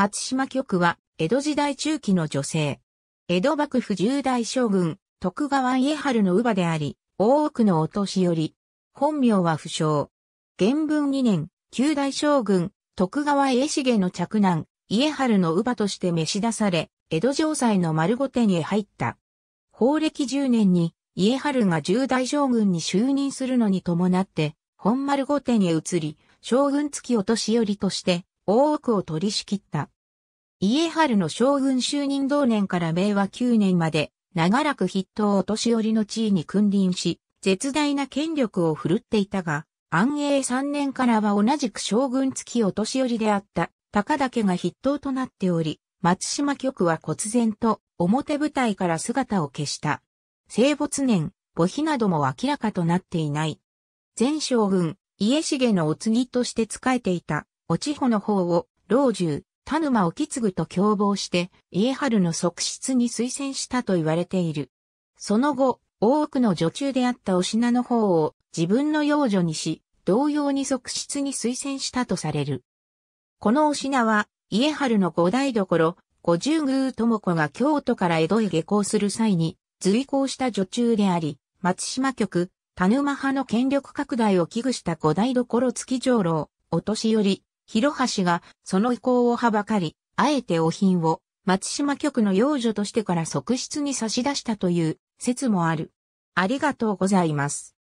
松島局は、江戸時代中期の女性。江戸幕府十代将軍、徳川家春の乳母であり、大奥のお年寄り。本名は不詳。元文2年、九代将軍、徳川家重の嫡男、家春の乳母として召し出され、江戸城西の丸御殿へ入った。法暦10年に、家春が十代将軍に就任するのに伴って、本丸御殿へ移り、将軍付きお年寄りとして、大奥を取り仕切った。家春の将軍就任同年から明和9年まで、長らく筆頭お年寄りの地位に君臨し、絶大な権力を振るっていたが、安永3年からは同じく将軍付きお年寄りであった、高田家が筆頭となっており、松島局は忽然と表舞台から姿を消した。生没年、墓碑なども明らかとなっていない。前将軍、家重のお継ぎとして仕えていたお千穂の方を、老中、田沼沖継と共謀して、家春の側室に推薦したと言われている。その後、大奥の女中であったお品の方を自分の養女にし、同様に側室に推薦したとされる。このお品は、家春の五代所、五十宮智子が京都から江戸へ下校する際に、随行した女中であり、松島局、田沼派の権力拡大を危惧した五代所月城老、お年寄り、広橋がその意向をはばかり、あえてお品を松島局の養女としてから側室に差し出したという説もある。ありがとうございます。